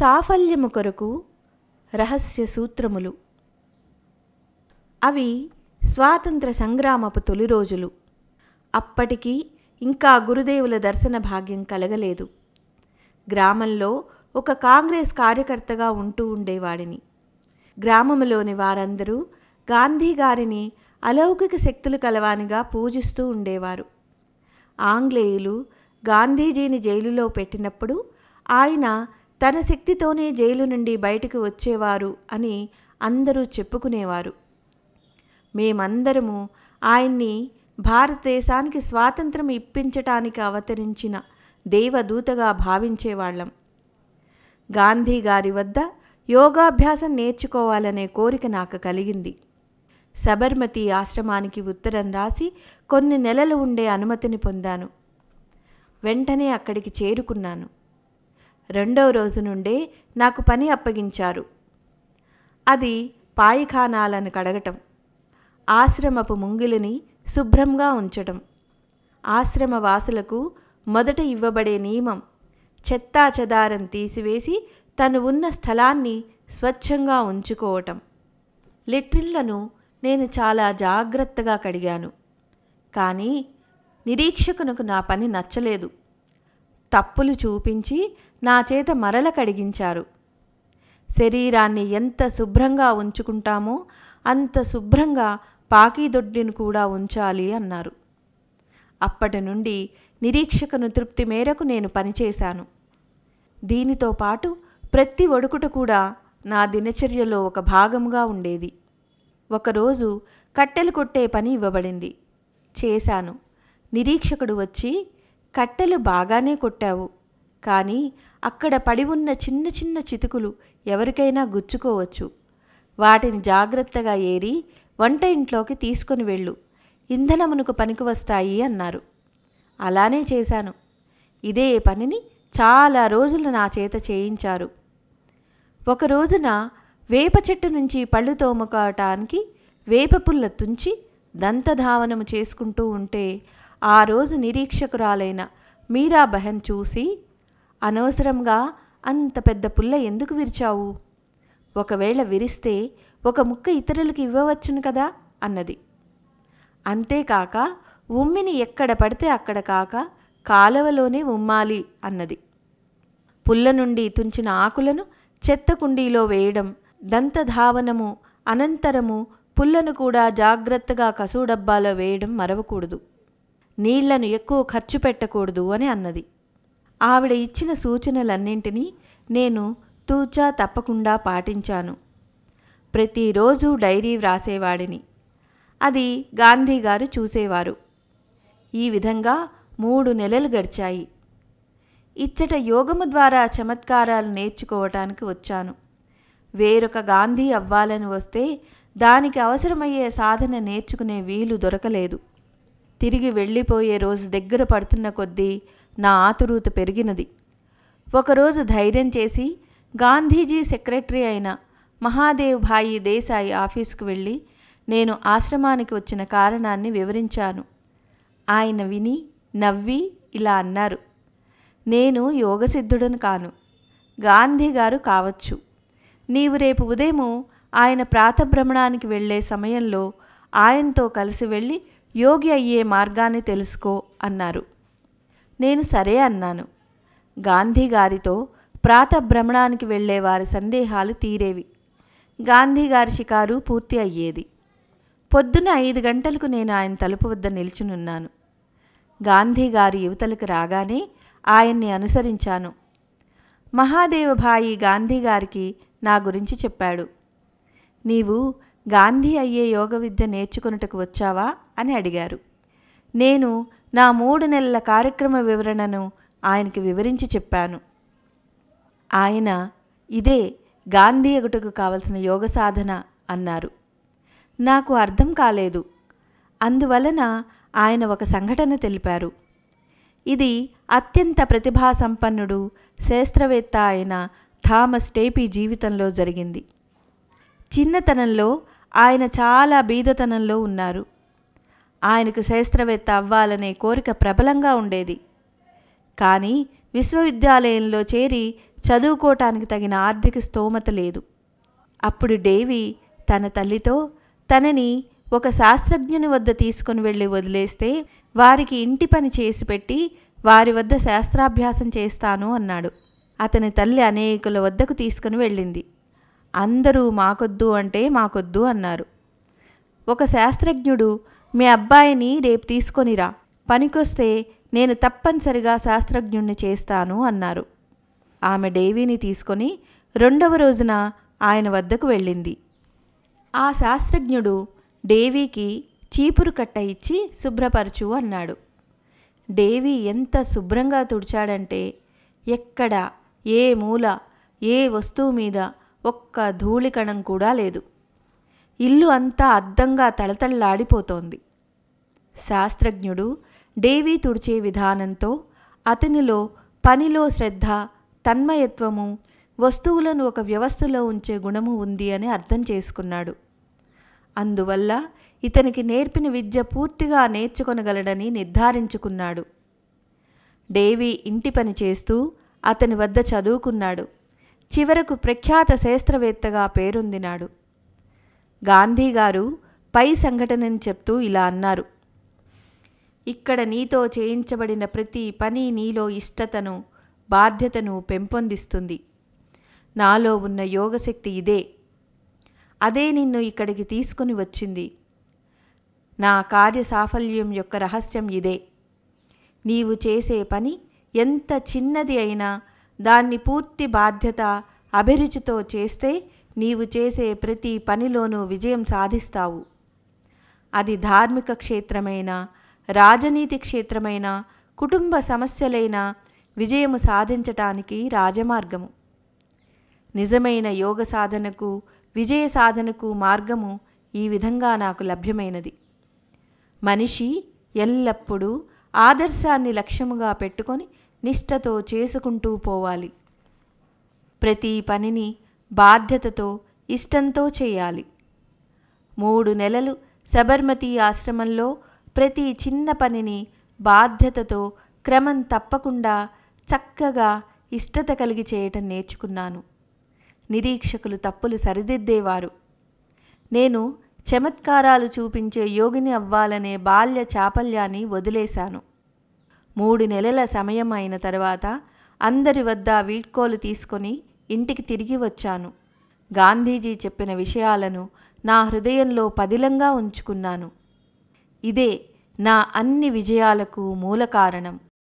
సాఫల్యము కొరకు రహస్య సూత్రములు అవి స్వాతంత్ర సంగ్రామపు తొలి రోజులు అప్పటికి ఇంకా గురుదేవుల దర్శన భాగ్యం కలగలేదు గ్రామంలో ఒక కాంగ్రెస్ కార్యకర్తగా ఉంటూ ఉండేవాడిని గ్రామంలోని వారందరూ గాంధీ గారిని అలౌకిక శక్తులు కలవానిగా పూజిస్తూ ఉండేవారు ఆంగ్లేయులు గాంధీజీని జైలులో పెట్టినప్పుడు ఆయన తన శక్తితోనే జైలు నుండి బయటకు వచ్చేవారు అని అందరూ చెప్పుకునేవారు మేమందరము ఆయన్ని భారతదేశానికి స్వాతంత్రం ఇప్పించటానికి అవతరించిన దేవదూతగా భావించేవాళ్ళం గాంధీ గారి వద్ద యోగాభ్యాసం నేర్చుకోవాలనే కోరిక నాకు కలిగింది సబర్మతి ఆశ్రమానికి ఉత్తరం రాసి కొన్ని నెలలు ఉండే అనుమతిని పొందాను వెంటనే అక్కడికి చేరుకున్నాను రెండవ రోజు నుండే నాకు పని అప్పగించారు అది పాయిఖానాలను కడగటం ఆశ్రమపు ముంగిలిని శుభ్రంగా ఉంచటం ఆశ్రమ వాసులకు మొదట ఇవ్వబడే నియమం చెత్తా చెదారం తీసివేసి తను ఉన్న స్థలాన్ని స్వచ్ఛంగా ఉంచుకోవటం లిట్రిన్లను నేను చాలా జాగ్రత్తగా కడిగాను కానీ నిరీక్షకునకు నా పని నచ్చలేదు తప్పులు చూపించి నా చేత మరల కడిగించారు శరీరాన్ని ఎంత శుభ్రంగా ఉంచుకుంటామో అంత శుభ్రంగా పాకీదొడ్డిని కూడా ఉంచాలి అన్నారు అప్పటి నుండి నిరీక్షకును తృప్తి మేరకు నేను పనిచేశాను దీనితో పాటు ప్రతి ఒడుకుట కూడా నా దినచర్యలో ఒక భాగంగా ఉండేది ఒకరోజు కట్టెలు కొట్టే పని ఇవ్వబడింది చేశాను నిరీక్షకుడు వచ్చి కట్టెలు బాగానే కొట్టావు కానీ అక్కడ పడి ఉన్న చిన్న చిన్న చితుకులు ఎవరికైనా గుచ్చుకోవచ్చు వాటిని జాగ్రత్తగా ఏరి వంట ఇంట్లోకి తీసుకుని వెళ్ళు ఇంధనమునకు పనికి వస్తాయి అన్నారు అలానే చేశాను ఇదే పనిని చాలా రోజులు నా చేత చేయించారు ఒక రోజున వేప చెట్టు నుంచి పళ్ళు తోముకోవటానికి వేప పుల్ల తుంచి దంతధావనము చేసుకుంటూ ఉంటే ఆ రోజు నిరీక్షకురాలైన మీరా బహన్ చూసి అనవసరంగా అంత పెద్ద పుల్ల ఎందుకు విరిచావు ఒకవేళ విరిస్తే ఒక ముక్క ఇతరులకు ఇవ్వవచ్చును కదా అన్నది అంతేకాక ఉమ్మిని ఎక్కడ పడితే అక్కడ కాక కాలవలోనే ఉమ్మాలి అన్నది పుల్ల నుండి తుంచిన ఆకులను చెత్త కుండీలో వేయడం దంతధావనము అనంతరము పుల్లను కూడా జాగ్రత్తగా డబ్బాలో వేయడం మరవకూడదు నీళ్లను ఎక్కువ ఖర్చు పెట్టకూడదు అని అన్నది ఆవిడ ఇచ్చిన సూచనలన్నింటినీ నేను తూచా తప్పకుండా పాటించాను ప్రతిరోజు డైరీ వ్రాసేవాడిని అది గాంధీగారు చూసేవారు ఈ విధంగా మూడు నెలలు గడిచాయి ఇచ్చట యోగము ద్వారా చమత్కారాలు నేర్చుకోవటానికి వచ్చాను వేరొక గాంధీ అవ్వాలని వస్తే దానికి అవసరమయ్యే సాధన నేర్చుకునే వీలు దొరకలేదు తిరిగి వెళ్ళిపోయే రోజు దగ్గర పడుతున్న కొద్దీ నా ఆతురూత పెరిగినది ఒకరోజు ధైర్యం చేసి గాంధీజీ సెక్రటరీ అయిన మహాదేవ్ భాయి దేశాయి ఆఫీస్కు వెళ్ళి నేను ఆశ్రమానికి వచ్చిన కారణాన్ని వివరించాను ఆయన విని నవ్వి ఇలా అన్నారు నేను యోగసిద్ధుడను కాను గాంధీ గారు కావచ్చు నీవు రేపు ఉదయము ఆయన ప్రాతభ్రమణానికి వెళ్ళే సమయంలో ఆయనతో కలిసి వెళ్ళి యోగి అయ్యే మార్గాన్ని తెలుసుకో అన్నారు నేను సరే అన్నాను గాంధీ గారితో ప్రాతభ్రమణానికి వెళ్ళే వారి సందేహాలు తీరేవి గాంధీగారి షికారు పూర్తి అయ్యేది పొద్దున ఐదు గంటలకు నేను ఆయన తలుపు వద్ద నిల్చునున్నాను గాంధీ గారు యువతలకు రాగానే ఆయన్ని అనుసరించాను మహాదేవభాయి గాంధీగారికి నా గురించి చెప్పాడు నీవు గాంధీ అయ్యే యోగ విద్య నేర్చుకున్నటకు వచ్చావా అని అడిగారు నేను నా మూడు నెలల కార్యక్రమ వివరణను ఆయనకి వివరించి చెప్పాను ఆయన ఇదే గాంధీ ఎగుటకు కావలసిన యోగ సాధన అన్నారు నాకు అర్థం కాలేదు అందువలన ఆయన ఒక సంఘటన తెలిపారు ఇది అత్యంత ప్రతిభా సంపన్నుడు శాస్త్రవేత్త అయిన థామస్ టేపీ జీవితంలో జరిగింది చిన్నతనంలో ఆయన చాలా బీదతనంలో ఉన్నారు ఆయనకు శాస్త్రవేత్త అవ్వాలనే కోరిక ప్రబలంగా ఉండేది కానీ విశ్వవిద్యాలయంలో చేరి చదువుకోవటానికి తగిన ఆర్థిక స్తోమత లేదు అప్పుడు డేవి తన తల్లితో తనని ఒక శాస్త్రజ్ఞుని వద్ద తీసుకుని వెళ్ళి వదిలేస్తే వారికి ఇంటి పని చేసి పెట్టి వారి వద్ద శాస్త్రాభ్యాసం చేస్తాను అన్నాడు అతని తల్లి అనేకుల వద్దకు తీసుకుని వెళ్ళింది అందరూ మాకొద్దు అంటే మాకొద్దు అన్నారు ఒక శాస్త్రజ్ఞుడు మీ అబ్బాయిని రేపు తీసుకొనిరా పనికొస్తే నేను తప్పనిసరిగా శాస్త్రజ్ఞుణ్ణి చేస్తాను అన్నారు ఆమె డేవీని తీసుకొని రెండవ రోజున ఆయన వద్దకు వెళ్ళింది ఆ శాస్త్రజ్ఞుడు డేవీకి చీపురు కట్ట ఇచ్చి శుభ్రపరచు అన్నాడు డేవీ ఎంత శుభ్రంగా తుడిచాడంటే ఎక్కడ ఏ మూల ఏ వస్తువు మీద ఒక్క ధూళికణం కూడా లేదు ఇల్లు అంతా అద్దంగా తళతళలాడిపోతోంది శాస్త్రజ్ఞుడు డేవీ తుడిచే విధానంతో అతనిలో పనిలో శ్రద్ధ తన్మయత్వము వస్తువులను ఒక వ్యవస్థలో ఉంచే గుణము ఉంది అని అర్థం చేసుకున్నాడు అందువల్ల ఇతనికి నేర్పిన విద్య పూర్తిగా నేర్చుకొనగలడని నిర్ధారించుకున్నాడు డేవీ ఇంటి పని చేస్తూ అతని వద్ద చదువుకున్నాడు చివరకు ప్రఖ్యాత శాస్త్రవేత్తగా పేరొందినాడు గాంధీగారు పై సంఘటనని చెప్తూ ఇలా అన్నారు ఇక్కడ నీతో చేయించబడిన ప్రతి పని నీలో ఇష్టతను బాధ్యతను పెంపొందిస్తుంది నాలో ఉన్న యోగశక్తి ఇదే అదే నిన్ను ఇక్కడికి తీసుకుని వచ్చింది నా కార్య సాఫల్యం యొక్క రహస్యం ఇదే నీవు చేసే పని ఎంత చిన్నది అయినా దాన్ని పూర్తి బాధ్యత అభిరుచితో చేస్తే నీవు చేసే ప్రతి పనిలోనూ విజయం సాధిస్తావు అది ధార్మిక క్షేత్రమైన రాజనీతి క్షేత్రమైన కుటుంబ సమస్యలైన విజయము సాధించటానికి రాజమార్గము నిజమైన యోగ సాధనకు విజయ సాధనకు మార్గము ఈ విధంగా నాకు లభ్యమైనది మనిషి ఎల్లప్పుడూ ఆదర్శాన్ని లక్ష్యముగా పెట్టుకొని నిష్ఠతో చేసుకుంటూ పోవాలి ప్రతి పనిని బాధ్యతతో ఇష్టంతో చేయాలి మూడు నెలలు సబర్మతి ఆశ్రమంలో ప్రతి చిన్న పనిని బాధ్యతతో క్రమం తప్పకుండా చక్కగా ఇష్టత కలిగి చేయటం నేర్చుకున్నాను నిరీక్షకులు తప్పులు సరిదిద్దేవారు నేను చమత్కారాలు చూపించే యోగిని అవ్వాలనే బాల్య చాపల్యాన్ని వదిలేశాను మూడు నెలల సమయం అయిన తర్వాత అందరి వద్ద వీడ్కోలు తీసుకొని ఇంటికి తిరిగి వచ్చాను గాంధీజీ చెప్పిన విషయాలను నా హృదయంలో పదిలంగా ఉంచుకున్నాను ఇదే నా అన్ని విజయాలకు మూల కారణం